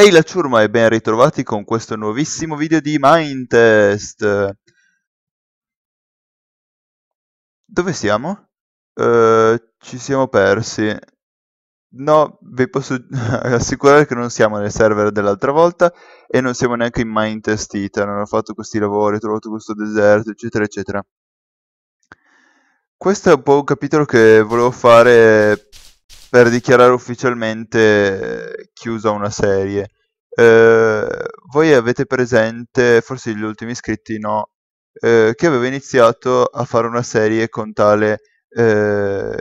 Ehi la ciurma e ben ritrovati con questo nuovissimo video di Mindtest! Dove siamo? Uh, ci siamo persi. No, vi posso assicurare che non siamo nel server dell'altra volta e non siamo neanche in Mindtest Italy, non ho fatto questi lavori, ho trovato questo deserto, eccetera, eccetera. Questo è un po' un capitolo che volevo fare per dichiarare ufficialmente eh, chiusa una serie. Eh, voi avete presente, forse gli ultimi iscritti no, eh, che aveva iniziato a fare una serie con tale eh,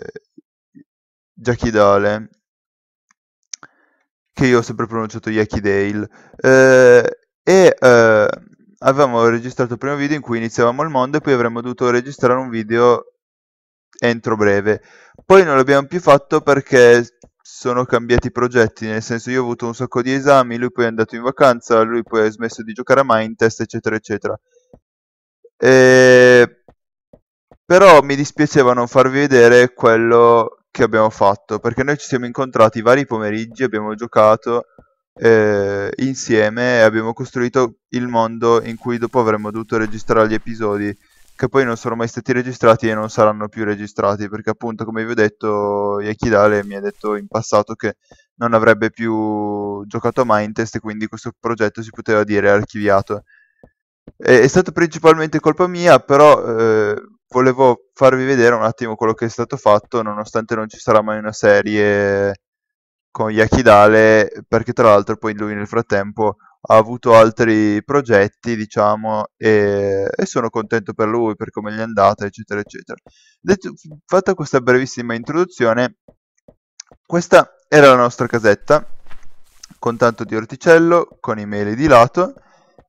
Dale, che io ho sempre pronunciato Yakidale, eh, e eh, avevamo registrato il primo video in cui iniziavamo il mondo e poi avremmo dovuto registrare un video entro breve. Poi non l'abbiamo più fatto perché sono cambiati i progetti, nel senso io ho avuto un sacco di esami, lui poi è andato in vacanza, lui poi ha smesso di giocare a Mindtest, eccetera, eccetera. E... Però mi dispiaceva non farvi vedere quello che abbiamo fatto, perché noi ci siamo incontrati vari pomeriggi, abbiamo giocato eh, insieme e abbiamo costruito il mondo in cui dopo avremmo dovuto registrare gli episodi che poi non sono mai stati registrati e non saranno più registrati perché appunto come vi ho detto Yakidale mi ha detto in passato che non avrebbe più giocato a Mindtest e quindi questo progetto si poteva dire archiviato è, è stata principalmente colpa mia però eh, volevo farvi vedere un attimo quello che è stato fatto nonostante non ci sarà mai una serie con Yakidale perché tra l'altro poi lui nel frattempo ha avuto altri progetti, diciamo, e, e, sono contento per lui, per come gli è andata, eccetera, eccetera. Detto, fatta questa brevissima introduzione, questa era la nostra casetta, con tanto di orticello, con i meli di lato,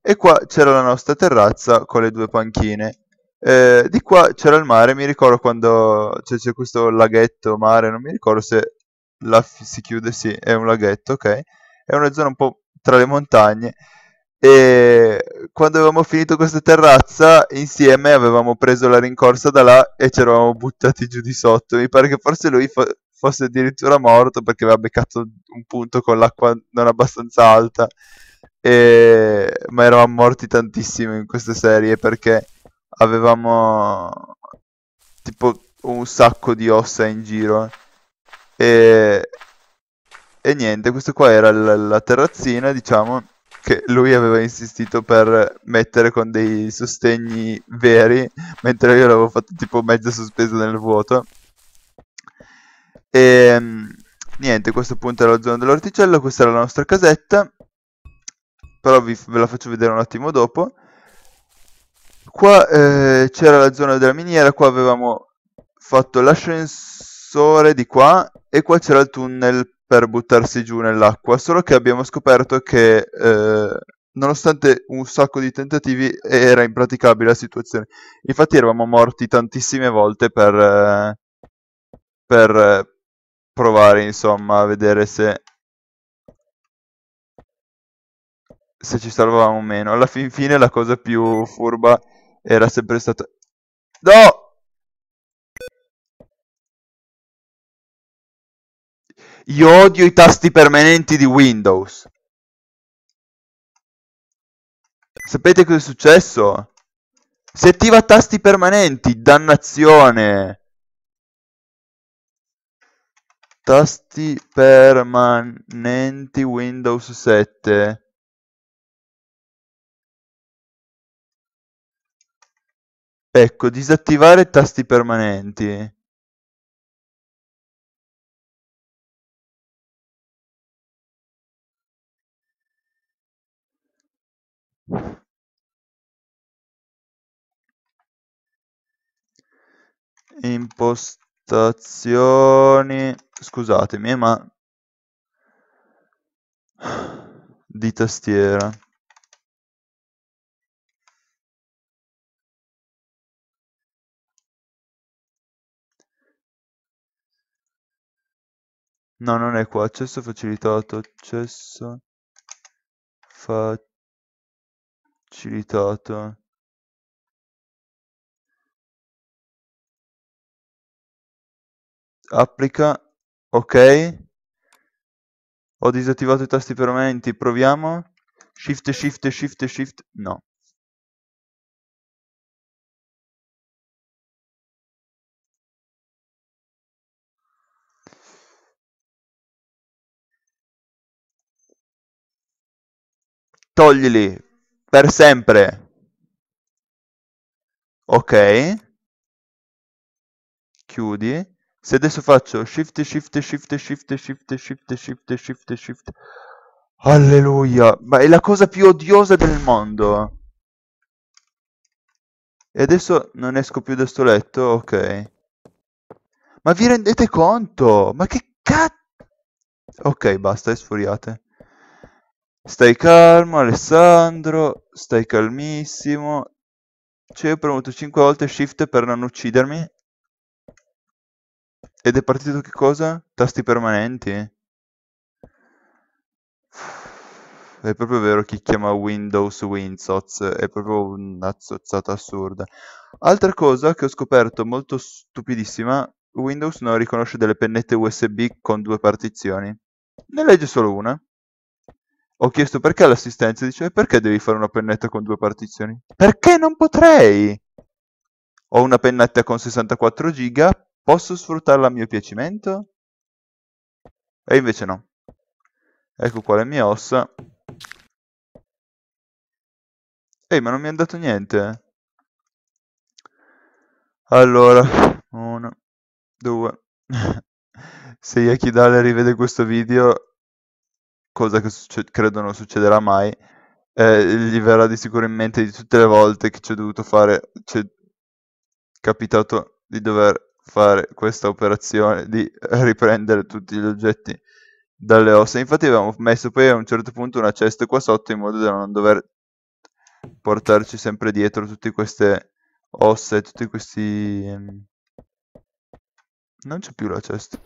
e qua c'era la nostra terrazza con le due panchine. Eh, di qua c'era il mare, mi ricordo quando c'è questo laghetto, mare, non mi ricordo se la si chiude, sì, è un laghetto, ok? È una zona un po' tra le montagne e quando avevamo finito questa terrazza insieme avevamo preso la rincorsa da là e ci eravamo buttati giù di sotto mi pare che forse lui fo- fosse addirittura morto perché aveva beccato un punto con l'acqua non abbastanza alta e... ma eravamo morti tantissimo in queste serie perché avevamo tipo un sacco di ossa in giro e e niente, questo qua era la, la terrazzina, diciamo, che lui aveva insistito per mettere con dei sostegni veri, mentre io l'avevo fatto tipo mezzo sospeso nel vuoto. E ehm, niente, questo appunto era la zona dell'orticello, questa era la nostra casetta, però vi, ve la faccio vedere un attimo dopo. Qua eh, c'era la zona della miniera, qua avevamo fatto l'ascensore di qua e qua c'era il tunnel per buttarsi giù nell'acqua, solo che abbiamo scoperto che eh, nonostante un sacco di tentativi era impraticabile la situazione. Infatti eravamo morti tantissime volte per, eh, per eh, provare, insomma, a vedere se se ci salvavamo o meno. Alla fin fine la cosa più furba era sempre stata No! Io odio i tasti permanenti di Windows. Sapete cosa è successo? Si attiva tasti permanenti, dannazione. Tasti permanenti Windows 7. Ecco, disattivare tasti permanenti. impostazioni scusatemi eh, ma di tastiera No, non è qua. Accesso facilitato. Accesso facilitato citato applica ok ho disattivato i tasti permanenti proviamo shift shift shift shift no toglili per sempre. Ok. Chiudi. Se adesso faccio shift, shift, shift, shift, shift, shift, shift, shift, shift. Alleluia. Ma è la cosa più odiosa del mondo. E adesso non esco più da sto letto, ok. Ma vi rendete conto? Ma che cazzo? Ok, basta, esfuriate. Stai calmo Alessandro, stai calmissimo. Cioè, ho premuto 5 volte shift per non uccidermi. Ed è partito che cosa? Tasti permanenti? È proprio vero chi chiama Windows Winsoz, è proprio una zozzata assurda. Altra cosa che ho scoperto molto stupidissima, Windows non riconosce delle pennette USB con due partizioni. Ne legge solo una. Ho chiesto perché l'assistenza dice perché devi fare una pennetta con due partizioni? Perché non potrei? Ho una pennetta con 64 giga, posso sfruttarla a mio piacimento? E invece no. Ecco qua le mie ossa. Ehi, ma non mi è andato niente. Eh. Allora, uno, due. Se Yakidale rivede questo video, cosa che succe- credo non succederà mai, eh, gli verrà di sicuro in mente di tutte le volte che ci ho dovuto fare, ci è capitato di dover fare questa operazione di riprendere tutti gli oggetti dalle ossa. Infatti avevamo messo poi a un certo punto una cesta qua sotto in modo da non dover portarci sempre dietro tutte queste ossa e tutti questi... Ehm, non c'è più la cesta.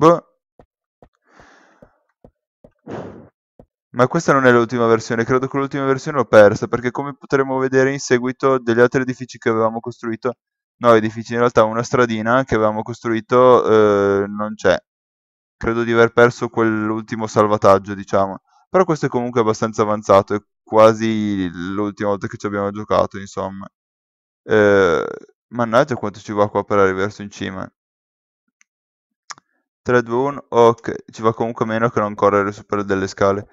Boh. Ma questa non è l'ultima versione, credo che l'ultima versione l'ho persa, perché come potremo vedere in seguito degli altri edifici che avevamo costruito, no edifici, in realtà una stradina che avevamo costruito eh, non c'è. Credo di aver perso quell'ultimo salvataggio, diciamo. Però questo è comunque abbastanza avanzato, è quasi l'ultima volta che ci abbiamo giocato, insomma. Eh, mannaggia quanto ci va qua per arrivare verso in cima. 3, 2, 1, ok, ci va comunque meno che non correre su per delle scale.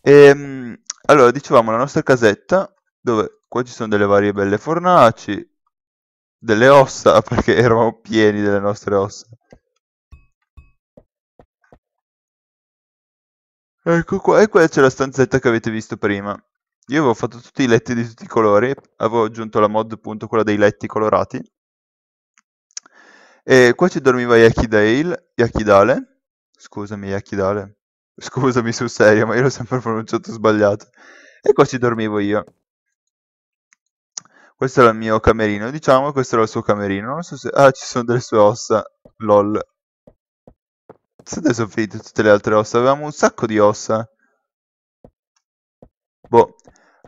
E, ehm, allora, dicevamo, la nostra casetta, dove qua ci sono delle varie belle fornaci, delle ossa, perché eravamo pieni delle nostre ossa. Ecco qua, e qua c'è la stanzetta che avete visto prima. Io avevo fatto tutti i letti di tutti i colori, avevo aggiunto la mod appunto quella dei letti colorati. E qua ci dormiva Yakidale, Yakidale, scusami Yakidale, scusami sul serio, ma io l'ho sempre pronunciato sbagliato. E qua ci dormivo io. Questo era il mio camerino, diciamo, questo era il suo camerino. Non so se... Ah, ci sono delle sue ossa, lol. Siete soffritte tutte le altre ossa, avevamo un sacco di ossa. Boh.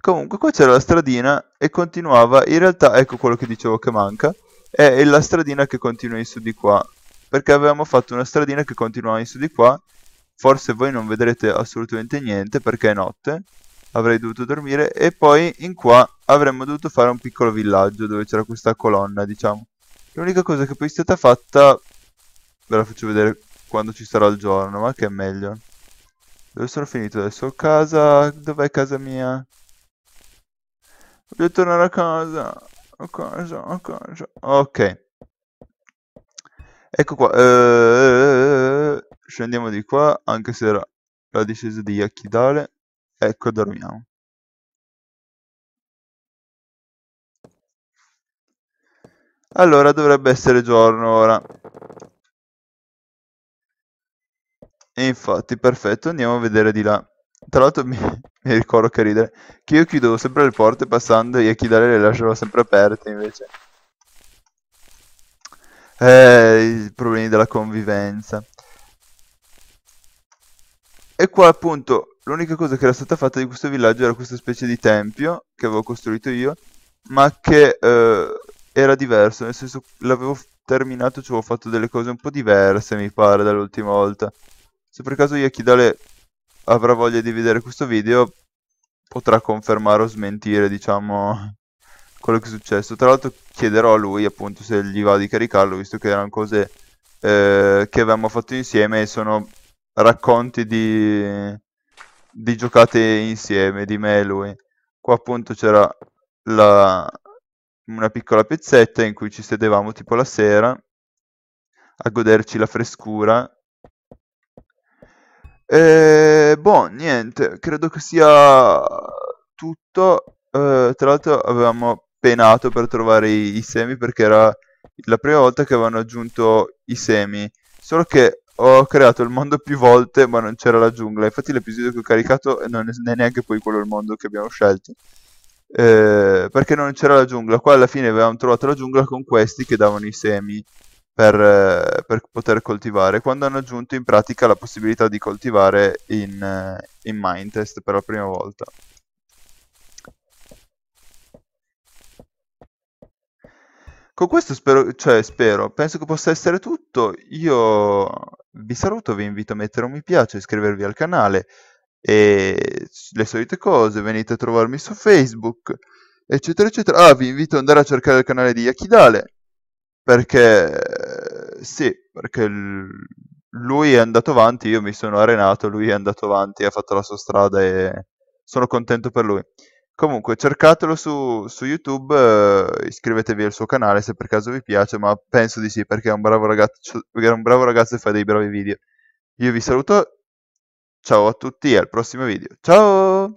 Comunque qua c'era la stradina e continuava, in realtà ecco quello che dicevo che manca è la stradina che continua in su di qua perché avevamo fatto una stradina che continuava in su di qua forse voi non vedrete assolutamente niente perché è notte avrei dovuto dormire e poi in qua avremmo dovuto fare un piccolo villaggio dove c'era questa colonna diciamo l'unica cosa che poi è stata fatta ve la faccio vedere quando ci sarà il giorno ma che è meglio dove sono finito adesso? casa... dov'è casa mia? voglio tornare a casa cosa, cosa. Ok. Ecco qua. Eh, scendiamo di qua, anche se era la discesa di Yakidale. Ecco, dormiamo. Allora, dovrebbe essere giorno ora. E infatti, perfetto, andiamo a vedere di là. Tra l'altro mi, mi ricordo che ridere, che io chiudevo sempre le porte passando e a chi dare le lasciavo sempre aperte invece. Eh, i problemi della convivenza. E qua appunto l'unica cosa che era stata fatta di questo villaggio era questa specie di tempio che avevo costruito io, ma che eh, era diverso, nel senso l'avevo terminato, ci avevo fatto delle cose un po' diverse mi pare dall'ultima volta. Se per caso Yakidale avrà voglia di vedere questo video potrà confermare o smentire, diciamo, quello che è successo. Tra l'altro chiederò a lui appunto se gli va di caricarlo, visto che erano cose eh, che avevamo fatto insieme e sono racconti di, di giocate insieme di me e lui. Qua appunto c'era la, una piccola piazzetta in cui ci sedevamo tipo la sera a goderci la frescura e, eh, boh, niente, credo che sia tutto. Eh, tra l'altro avevamo penato per trovare i, i, semi perché era la prima volta che avevano aggiunto i semi. Solo che ho creato il mondo più volte ma non c'era la giungla. Infatti l'episodio che ho caricato non è neanche poi quello il mondo che abbiamo scelto. Eh, perché non c'era la giungla. Qua alla fine avevamo trovato la giungla con questi che davano i semi per, eh, per, poter coltivare, quando hanno aggiunto in pratica la possibilità di coltivare in, eh, in Mindtest per la prima volta. Con questo spero, cioè spero, penso che possa essere tutto, io vi saluto, vi invito a mettere un mi piace, iscrivervi al canale e le solite cose, venite a trovarmi su Facebook, eccetera, eccetera. Ah, vi invito ad andare a cercare il canale di Yakidale, perché sì, perché lui è andato avanti, io mi sono arenato, lui è andato avanti, ha fatto la sua strada e sono contento per lui. Comunque, cercatelo su, su YouTube, eh, iscrivetevi al suo canale se per caso vi piace, ma penso di sì perché è un bravo ragazzo, è un bravo ragazzo e fa dei bravi video. Io vi saluto, ciao a tutti e al prossimo video. Ciao!